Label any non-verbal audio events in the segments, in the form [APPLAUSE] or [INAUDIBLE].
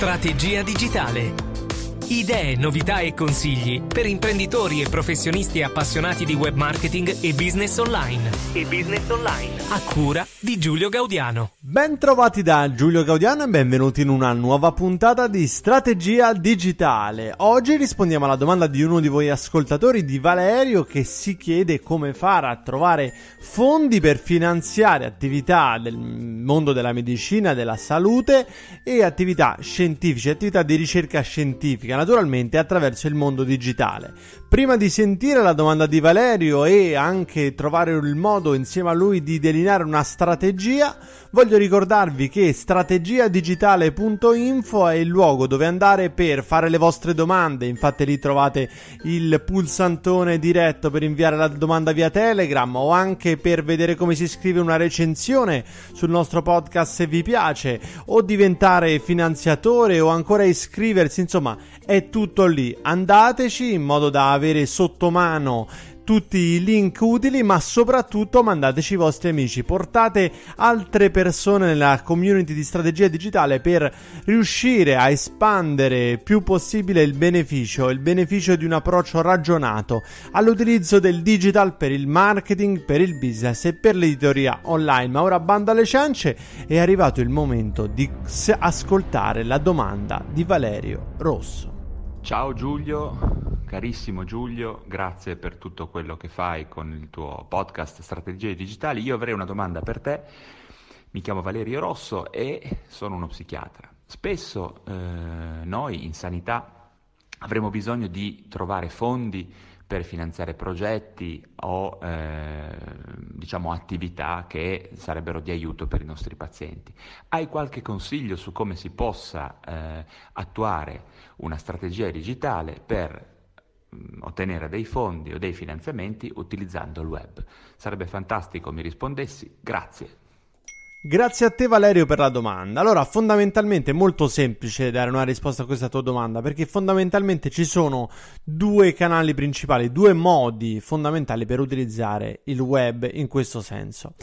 Strategia digitale. Idee, novità e consigli per imprenditori e professionisti appassionati di web marketing e business online. E business online a cura di Giulio Gaudiano. Bentrovati da Giulio Gaudiano e benvenuti in una nuova puntata di Strategia Digitale. Oggi rispondiamo alla domanda di uno di voi ascoltatori di Valerio che si chiede come fare a trovare fondi per finanziare attività del mondo della medicina, della salute e attività scientifiche, attività di ricerca scientifica, naturalmente attraverso il mondo digitale. Prima di sentire la domanda di Valerio e anche trovare il modo insieme a lui di delineare una strategia, voglio ricordarvi che strategiadigitale.info è il luogo dove andare per fare le vostre domande, infatti lì trovate il pulsantone diretto per inviare la domanda via Telegram o anche per vedere come si scrive una recensione sul nostro podcast se vi piace o diventare finanziatore o ancora iscriversi, insomma è tutto lì, andateci in modo da avere sotto mano tutti i link utili, ma soprattutto mandateci i vostri amici, portate altre persone nella community di strategia digitale per riuscire a espandere più possibile il beneficio, il beneficio di un approccio ragionato all'utilizzo del digital per il marketing, per il business e per l'editoria online. Ma ora bando alle ciance, è arrivato il momento di ascoltare la domanda di Valerio Rosso. Ciao Giulio, carissimo Giulio, grazie per tutto quello che fai con il tuo podcast Strategie Digitali. Io avrei una domanda per te. Mi chiamo Valerio Rosso e sono uno psichiatra. Spesso eh, noi in sanità avremo bisogno di trovare fondi per finanziare progetti o eh, diciamo, attività che sarebbero di aiuto per i nostri pazienti. Hai qualche consiglio su come si possa eh, attuare una strategia digitale per mh, mm, ottenere dei fondi o dei finanziamenti utilizzando il web? Sarebbe fantastico mi rispondessi. Grazie. Grazie a te Valerio per la domanda. Allora, fondamentalmente è molto semplice dare una risposta a questa tua domanda perché fondamentalmente ci sono due canali principali, due modi fondamentali per utilizzare il web in questo senso.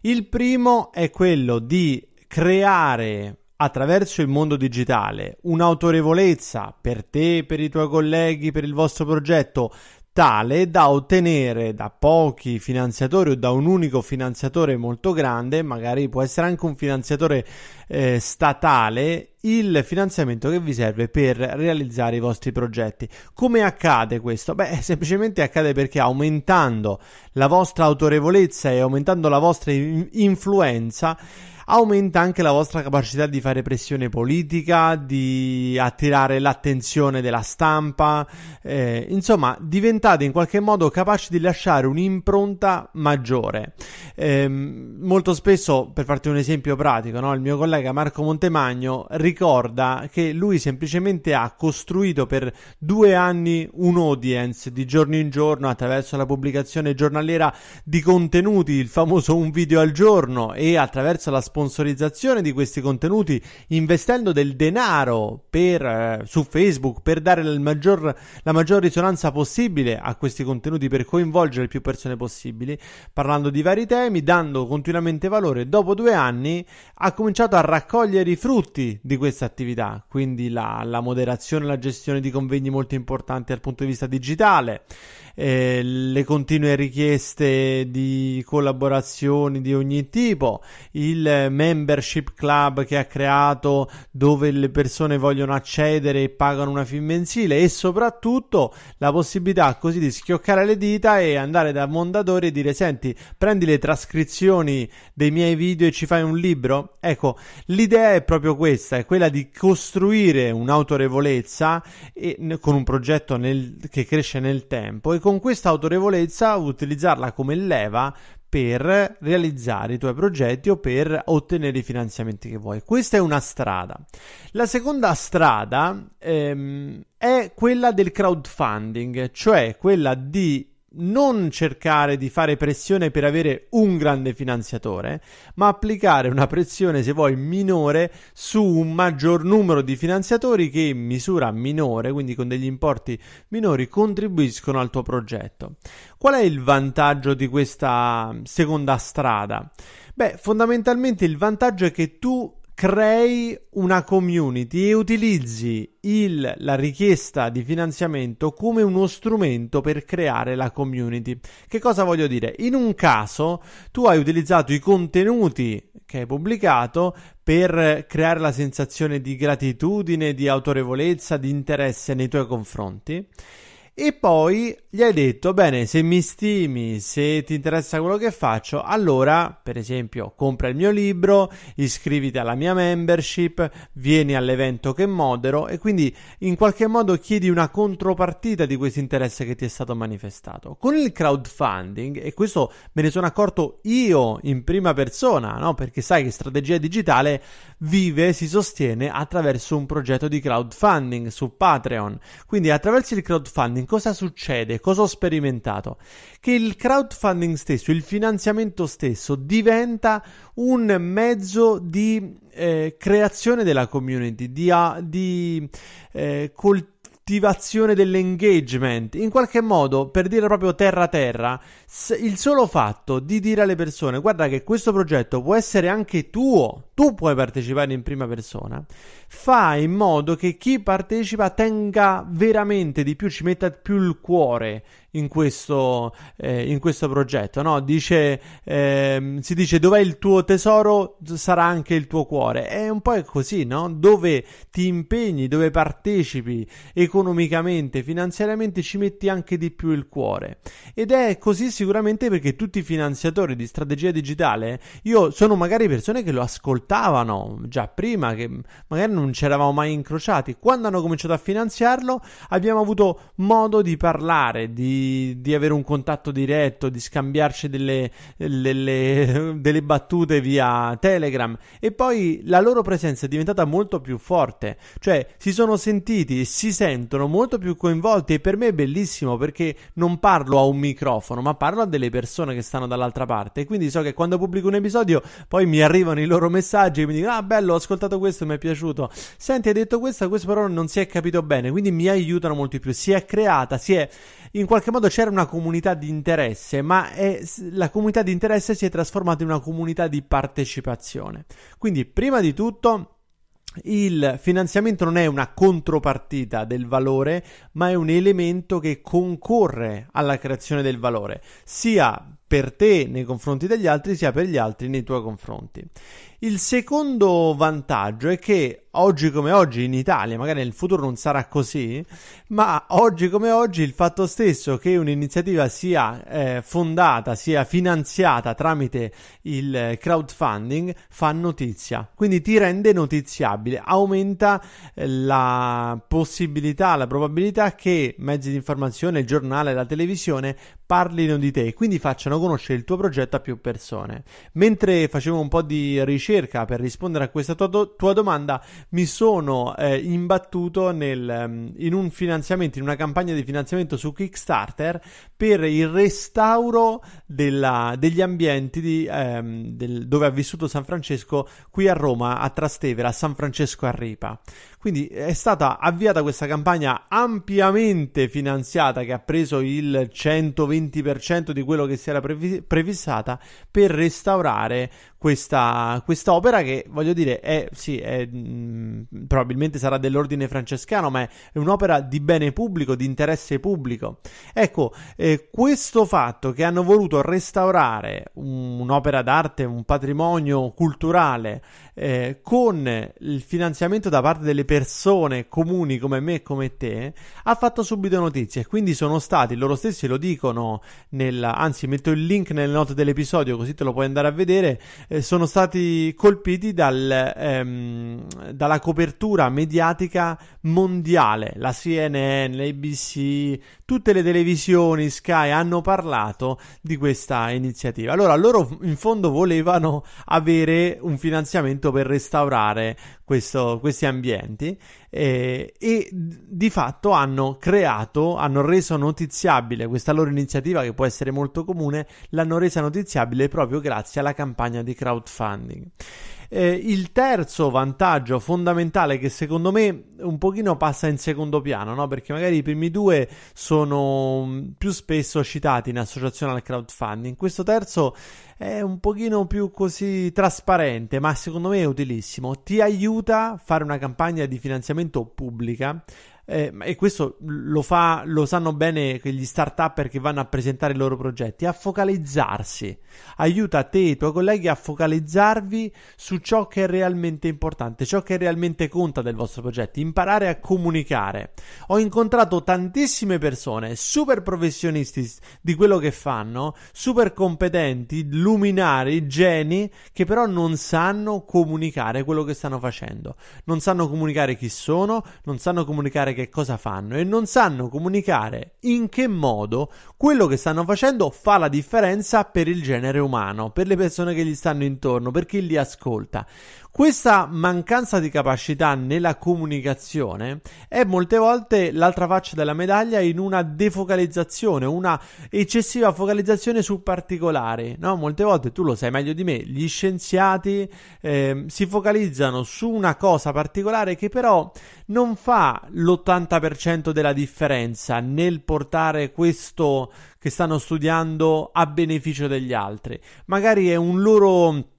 Il primo è quello di creare attraverso il mondo digitale un'autorevolezza per te, per i tuoi colleghi, per il vostro progetto tale da ottenere da pochi finanziatori o da un unico finanziatore molto grande, magari può essere anche un finanziatore eh, statale, il finanziamento che vi serve per realizzare i vostri progetti. Come accade questo? Beh, [LAUGHS] semplicemente accade perché aumentando la vostra autorevolezza e aumentando la vostra influenza, aumenta anche la vostra capacità di fare pressione politica, di attirare l'attenzione della stampa, eh, insomma diventate in qualche modo capaci di lasciare un'impronta maggiore. Eh, molto spesso, per farti un esempio pratico, no? il mio collega Marco Montemagno ricorda che lui semplicemente ha costruito per due anni un audience di giorno in giorno attraverso la pubblicazione giornaliera di contenuti, il famoso un video al giorno e attraverso la sponsorizzazione di questi contenuti, investendo del denaro per, eh, su Facebook per dare maggior, la maggior risonanza possibile a questi contenuti, per coinvolgere più persone possibili, parlando di vari temi, dando continuamente valore. Dopo due anni ha cominciato a raccogliere i frutti di questa attività, quindi la, la moderazione, la gestione di convegni molto importanti dal punto di vista digitale eh, le continue richieste di collaborazioni di ogni tipo, il membership club che ha creato dove le persone vogliono accedere e pagano una fin mensile e soprattutto la possibilità così di schioccare le dita e andare da Mondadori e dire senti prendi le trascrizioni dei miei video e ci fai un libro? Ecco, l'idea è proprio questa, è quella di costruire un'autorevolezza e, con un progetto nel, che cresce nel tempo e con questa autorevolezza utilizzarla come leva per realizzare i tuoi progetti o per ottenere i finanziamenti che vuoi. Questa è una strada. La seconda strada ehm, è quella del crowdfunding, cioè quella di non cercare di fare pressione per avere un grande finanziatore, ma applicare una pressione, se vuoi, minore su un maggior numero di finanziatori che in misura minore, quindi con degli importi minori, contribuiscono al tuo progetto. Qual è il vantaggio di questa seconda strada? Beh, fondamentalmente il vantaggio è che tu crei una community e utilizzi il, la richiesta di finanziamento come uno strumento per creare la community. Che cosa voglio dire? In un caso tu hai utilizzato i contenuti che hai pubblicato per creare la sensazione di gratitudine, di autorevolezza, di interesse nei tuoi confronti e poi gli hai detto, bene, se mi stimi, se ti interessa quello che faccio, allora, per esempio, compra il mio libro, iscriviti alla mia membership, vieni all'evento che modero e quindi in qualche modo chiedi una contropartita di questo interesse che ti è stato manifestato. Con il crowdfunding, e questo me ne sono accorto io in prima persona, no? perché sai che strategia digitale vive e si sostiene attraverso un progetto di crowdfunding su Patreon. Quindi attraverso il crowdfunding cosa succede? Cosa ho sperimentato? Che il crowdfunding stesso, il finanziamento stesso diventa un mezzo di eh, creazione della community, di, di eh, coltivare attivazione dell'engagement. In qualche modo, per dire proprio terra terra, il solo fatto di dire alle persone guarda che questo progetto può essere anche tuo, tu puoi partecipare in prima persona, fa in modo che chi partecipa tenga veramente di più, ci metta più il cuore in questo, eh, in questo progetto. No? Dice, eh, si dice dov'è il tuo tesoro sarà anche il tuo cuore. È un po' così, no? dove ti impegni, dove partecipi economicamente, finanziariamente, ci metti anche di più il cuore. Ed è così sicuramente perché tutti i finanziatori di strategia digitale, io sono magari persone che lo ascoltavano già prima, che magari non ci eravamo mai incrociati. Quando hanno cominciato a finanziarlo abbiamo avuto modo di parlare, di di, avere un contatto diretto, di scambiarci delle, delle, [LAUGHS] delle, battute via Telegram. E poi la loro presenza è diventata molto più forte, cioè si sono sentiti e si sentono molto più coinvolti e per me è bellissimo perché non parlo a un microfono, ma parlo a delle persone che stanno dall'altra parte. E quindi so che quando pubblico un episodio poi mi arrivano i loro messaggi e mi dicono ah bello ho ascoltato questo, mi è piaciuto. Senti hai detto questa, questo però non si è capito bene, quindi mi aiutano molto di più. Si è creata, si è in qualche modo modo c'era una comunità di interesse, ma è, la comunità di interesse si è trasformata in una comunità di partecipazione. Quindi, prima di tutto, il finanziamento non è una contropartita del valore, ma è un elemento che concorre alla creazione del valore, sia per te nei confronti degli altri sia per gli altri nei tuoi confronti. Il secondo vantaggio è che oggi come oggi in Italia, magari nel futuro non sarà così, ma oggi come oggi il fatto stesso che un'iniziativa sia eh, fondata, sia finanziata tramite il crowdfunding fa notizia, quindi ti rende notiziabile, aumenta eh, la possibilità, la probabilità che mezzi di informazione, il giornale, la televisione parlino di te, quindi facciano facciano conoscere il tuo progetto a più persone. Mentre facevo un po' di ricerca per rispondere a questa tua, tua domanda, mi sono eh, imbattuto nel, ehm, in un finanziamento, in una campagna di finanziamento su Kickstarter per il restauro della, degli ambienti di, ehm, del, dove ha vissuto San Francesco qui a Roma, a Trastevere, a San Francesco a Ripa. Quindi è stata avviata questa campagna ampiamente finanziata che ha preso il 120% di quello che si era previstata per restaurare questa, quest'opera che voglio dire è, sì, è, mh, mm, probabilmente sarà dell'ordine francescano, ma è, è, un'opera di bene pubblico, di interesse pubblico. Ecco, eh, questo fatto che hanno voluto restaurare un, un'opera d'arte, un patrimonio culturale eh, con il finanziamento da parte delle persone comuni come me e come te, ha fatto subito notizia e quindi sono stati, loro stessi lo dicono, nella, anzi metto il link nelle note dell'episodio così te lo puoi andare a vedere eh, sono stati colpiti dal, ehm, dalla copertura mediatica mondiale. La CNN, l'ABC, tutte le televisioni, Sky hanno parlato di questa iniziativa. Allora loro in fondo volevano avere un finanziamento per restaurare questo, questi ambienti eh, e di fatto hanno creato, hanno reso notiziabile questa loro iniziativa che può essere molto comune, l'hanno resa notiziabile proprio grazie alla campagna di crowdfunding. Eh, il terzo vantaggio fondamentale che secondo me un pochino passa in secondo piano, no? perché magari i primi due sono mm, più spesso citati in associazione al crowdfunding, questo terzo è un pochino più così trasparente, ma secondo me è utilissimo, ti aiuta a fare una campagna di finanziamento pubblica eh, e questo lo, fa, lo sanno bene gli start up che vanno a presentare i loro progetti, a focalizzarsi. Aiuta te e i tuoi colleghi a focalizzarvi su ciò che è realmente importante, ciò che realmente conta del vostro progetto, imparare a comunicare. Ho incontrato tantissime persone, super professionisti di quello che fanno, super competenti, luminari, geni, che però non sanno comunicare quello che stanno facendo. Non sanno comunicare chi sono, non sanno comunicare che cosa fanno e non sanno comunicare in che modo quello che stanno facendo fa la differenza per il genere umano, per le persone che gli stanno intorno, per chi li ascolta. Questa mancanza di capacità nella comunicazione è molte volte l'altra faccia della medaglia in una defocalizzazione, una eccessiva focalizzazione su particolari. No? Molte volte, tu lo sai meglio di me, gli scienziati eh, si focalizzano su una cosa particolare che però non fa l'80% della differenza nel portare questo che stanno studiando a beneficio degli altri. Magari è un loro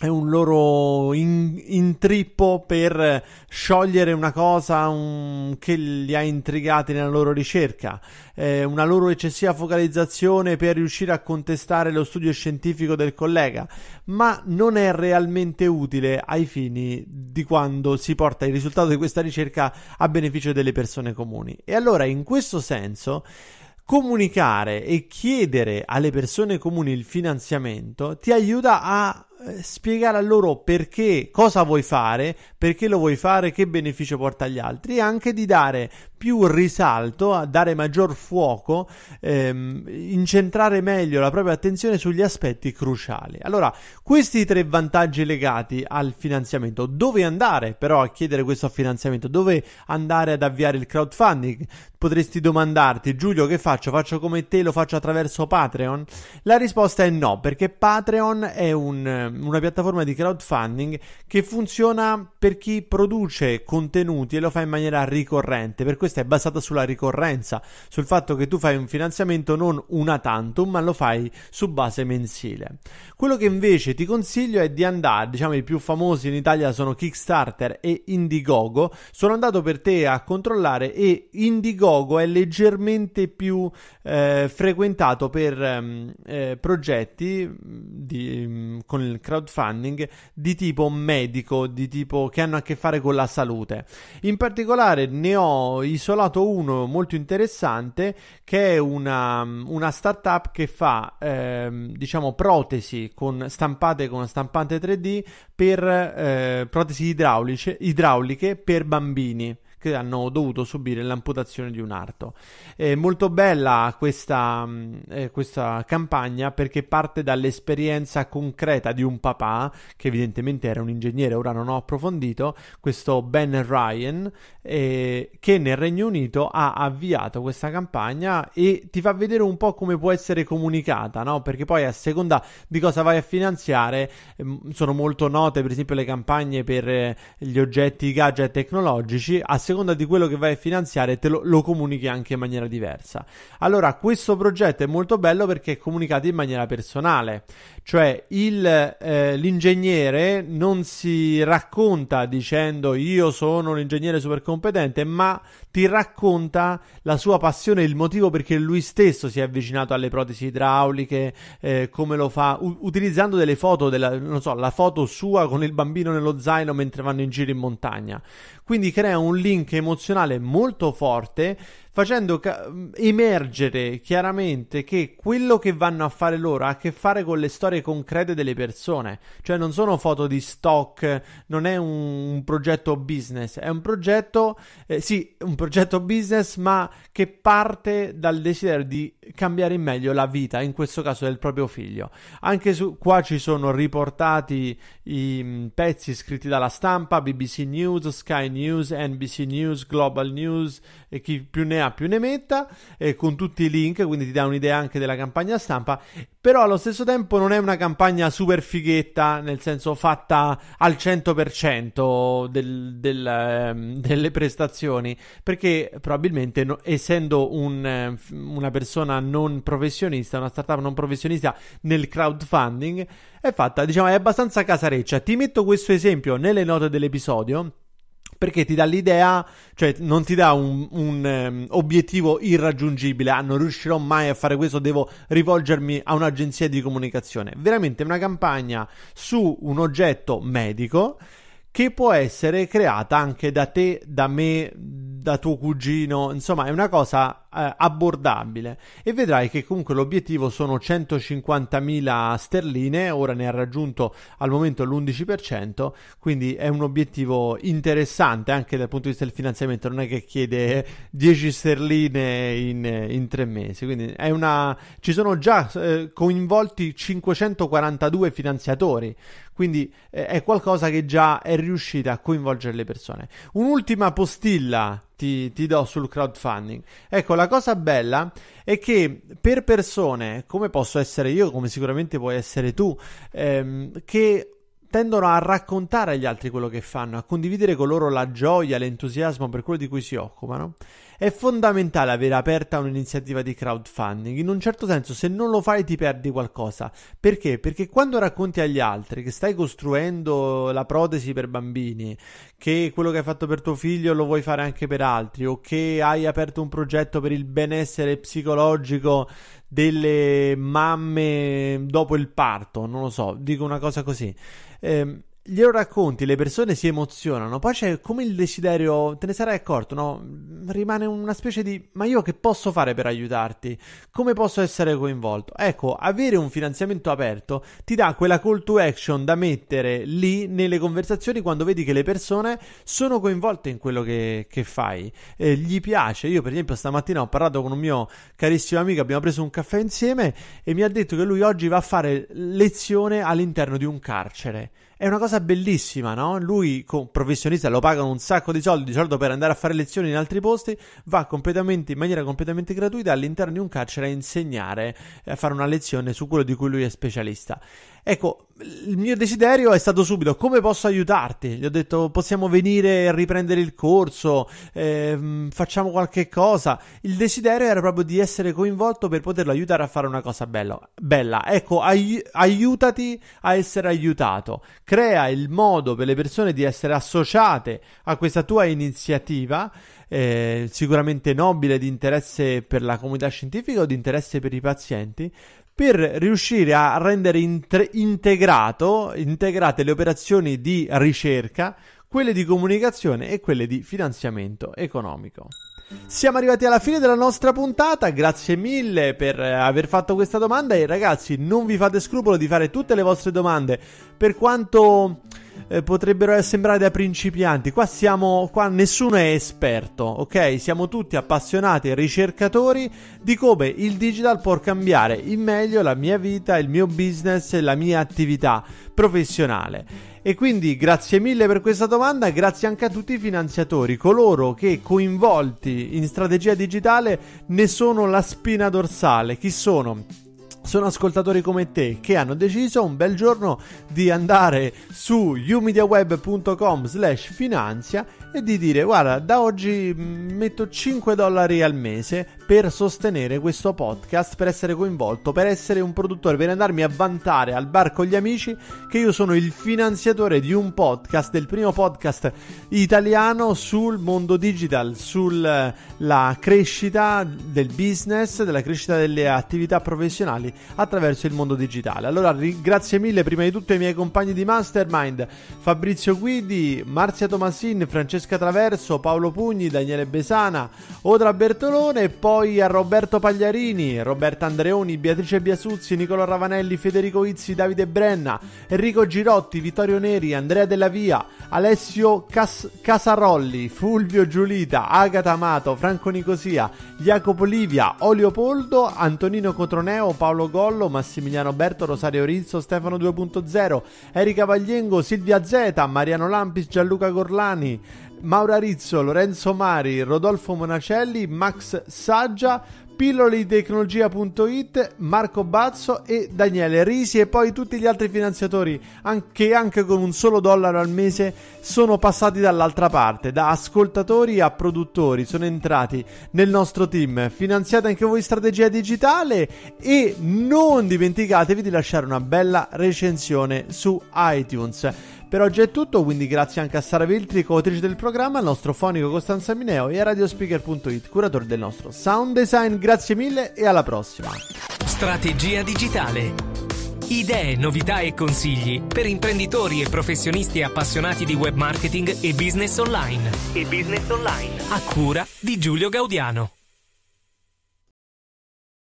è un loro in, intrippo per sciogliere una cosa un, che li ha intrigati nella loro ricerca, eh, una loro eccessiva focalizzazione per riuscire a contestare lo studio scientifico del collega, ma non è realmente utile ai fini di quando si porta il risultato di questa ricerca a beneficio delle persone comuni. E allora in questo senso comunicare e chiedere alle persone comuni il finanziamento ti aiuta a eh, spiegare a loro perché, cosa vuoi fare, perché lo vuoi fare, che beneficio porta agli altri e anche di dare più risalto, a dare maggior fuoco, ehm, incentrare meglio la propria attenzione sugli aspetti cruciali. Allora, questi tre vantaggi legati al finanziamento, dove andare però a chiedere questo finanziamento? Dove andare ad avviare il crowdfunding? Potresti domandarti, Giulio, che faccio? Faccio come te, lo faccio attraverso Patreon? La risposta è no, perché Patreon è un, una piattaforma di crowdfunding che funziona per chi produce contenuti e lo fa in maniera ricorrente. Per questo questa è basata sulla ricorrenza, sul fatto che tu fai un finanziamento non una tantum, ma lo fai su base mensile. Quello che invece ti consiglio è di andare, diciamo i più famosi in Italia sono Kickstarter e Indiegogo, sono andato per te a controllare e Indiegogo è leggermente più eh, frequentato per ehm, eh, progetti di, con il crowdfunding di tipo medico, di tipo che hanno a che fare con la salute. In particolare ne ho i isolato uno molto interessante che è una, una startup che fa ehm, diciamo protesi con, stampate con stampante 3D per eh, protesi idrauliche per bambini che hanno dovuto subire l'amputazione di un arto. È molto bella questa, mm, eh, questa campagna perché parte dall'esperienza concreta di un papà, che evidentemente era un ingegnere, ora non ho approfondito, questo Ben Ryan, eh, che nel Regno Unito ha avviato questa campagna e ti fa vedere un po' come può essere comunicata, no? perché poi a seconda di cosa vai a finanziare mm, sono molto note per esempio le campagne per eh, gli oggetti gadget tecnologici, a seconda seconda di quello che vai a finanziare te lo, lo comunichi anche in maniera diversa. Allora, questo progetto è molto bello perché è comunicato in maniera personale, cioè il, eh, l'ingegnere non si racconta dicendo io sono un ingegnere super competente, ma ti racconta la sua passione, il motivo perché lui stesso si è avvicinato alle protesi idrauliche, eh, come lo fa, u- utilizzando delle foto, della, non so, la foto sua con il bambino nello zaino mentre vanno in giro in montagna. Quindi crea un link link emozionale molto forte facendo ca- emergere chiaramente che quello che vanno a fare loro ha a che fare con le storie concrete delle persone, cioè non sono foto di stock, non è un, un progetto business, è un progetto, eh, sì, un progetto business, ma che parte dal desiderio di cambiare in meglio la vita, in questo caso del proprio figlio. Anche su, qua ci sono riportati i m, mm, pezzi scritti dalla stampa, BBC News, Sky News, NBC News, Global News e chi più ne ha più ne metta, eh, con tutti i link, quindi ti dà un'idea anche della campagna stampa, però allo stesso tempo non è una campagna super fighetta, nel senso fatta al 100% del, del, ehm, [LAUGHS] delle prestazioni, perché probabilmente no, essendo un, eh, una persona non professionista, una startup non professionista nel crowdfunding, è fatta, diciamo, è abbastanza casareccia. Ti metto questo esempio nelle note dell'episodio perché ti dà l'idea, cioè non ti dà un, un um, obiettivo irraggiungibile, ah non riuscirò mai a fare questo, devo rivolgermi a un'agenzia di comunicazione. Veramente una campagna su un oggetto medico che può essere creata anche da te, da me, da tuo cugino, insomma è una cosa eh, abbordabile e vedrai che comunque l'obiettivo sono 150.000 sterline, ora ne ha raggiunto al momento l'11%, quindi è un obiettivo interessante anche dal punto di vista del finanziamento, non è che chiede 10 sterline in, in tre mesi, quindi è una... ci sono già eh, coinvolti 542 finanziatori, quindi eh, è qualcosa che già è riuscita a coinvolgere le persone. Un'ultima postilla ti, ti, do sul crowdfunding. Ecco, la cosa bella è che per persone come posso essere io, come sicuramente puoi essere tu, ehm, che tendono a raccontare agli altri quello che fanno, a condividere con loro la gioia, l'entusiasmo per quello di cui si occupano. È fondamentale avere aperta un'iniziativa di crowdfunding. In un certo senso, se non lo fai ti perdi qualcosa. Perché? Perché quando racconti agli altri che stai costruendo la protesi per bambini, che quello che hai fatto per tuo figlio lo vuoi fare anche per altri, o che hai aperto un progetto per il benessere psicologico delle mamme dopo il parto, non lo so, dico una cosa così. Eh, glielo racconti, le persone si emozionano, poi c'è come il desiderio, te ne sarai accorto, no? Rimane una specie di ma io che posso fare per aiutarti? Come posso essere coinvolto? Ecco, avere un finanziamento aperto ti dà quella call to action da mettere lì nelle conversazioni quando vedi che le persone sono coinvolte in quello che, che fai, eh, gli piace. Io per esempio stamattina ho parlato con un mio carissimo amico, abbiamo preso un caffè insieme e mi ha detto che lui oggi va a fare lezione all'interno di un carcere. È una cosa bellissima, no? Lui, professionista, lo pagano un sacco di soldi, di solito per andare a fare lezioni in altri posti, va completamente, in maniera completamente gratuita all'interno di un carcere a insegnare, eh, a fare una lezione su quello di cui lui è specialista. Ecco, il mio desiderio è stato subito come posso aiutarti? Gli ho detto possiamo venire a riprendere il corso, eh, facciamo qualche cosa. Il desiderio era proprio di essere coinvolto per poterlo aiutare a fare una cosa bella. bella. Ecco, ai- aiutati a essere aiutato. Crea il modo per le persone di essere associate a questa tua iniziativa. Eh, sicuramente nobile di interesse per la comunità scientifica o di interesse per i pazienti, per riuscire a rendere intre- integrato, integrate le operazioni di ricerca, quelle di comunicazione e quelle di finanziamento economico. Siamo arrivati alla fine della nostra puntata, grazie mille per aver fatto questa domanda e ragazzi non vi fate scrupolo di fare tutte le vostre domande per quanto eh, potrebbero eh, sembrare da principianti. Qua siamo, qua nessuno è esperto, ok? Siamo tutti appassionati e ricercatori di come il digital può cambiare in meglio la mia vita, il mio business e la mia attività professionale. E quindi grazie mille per questa domanda, grazie anche a tutti i finanziatori, coloro che coinvolti in strategia digitale ne sono la spina dorsale. Chi sono? sono ascoltatori come te che hanno deciso un bel giorno di andare su umediaweb.com slash finanzia e di dire guarda da oggi mm, metto 5 dollari al mese per sostenere questo podcast, per essere coinvolto, per essere un produttore, per andarmi a vantare al bar con gli amici che io sono il finanziatore di un podcast, del primo podcast italiano sul mondo digital, sulla crescita del business, della crescita delle attività professionali attraverso il mondo digitale. Allora, grazie mille prima di tutto ai miei compagni di Mastermind, Fabrizio Guidi, Marzia Tomasin, Francesca Traverso, Paolo Pugni, Daniele Besana, Odra Bertolone e poi a Roberto Pagliarini, Roberta Andreoni, Beatrice Biasuzzi, Nicola Ravanelli, Federico Izzi, Davide Brenna, Enrico Girotti, Vittorio Neri, Andrea Della Via, Alessio Cas- Casarolli, Fulvio Giulita, Agata Amato, Franco Nicosia, Jacopo Livia, Olio Poldo, Antonino Cotroneo, Paolo Carlo Gollo, Massimiliano Berto, Rosario Rizzo, Stefano 2.0, Erika Vagliengo, Silvia Zeta, Mariano Lampis, Gianluca Gorlani, Maura Rizzo, Lorenzo Mari, Rodolfo Monacelli, Max Saggia, pillole Marco Bazzo e Daniele Risi e poi tutti gli altri finanziatori che anche con un solo dollaro al mese sono passati dall'altra parte, da ascoltatori a produttori, sono entrati nel nostro team. Finanziate anche voi strategia digitale e non dimenticatevi di lasciare una bella recensione su iTunes. Per oggi è tutto, quindi grazie anche a Sara Viltri, coautrice del programma, al nostro fonico Costanza Mineo e a radiospeaker.it, curatore del nostro sound design. Grazie mille e alla prossima. Strategia digitale. Idee, novità e consigli per imprenditori e professionisti appassionati di web marketing e business online. E business online. A cura di Giulio Gaudiano.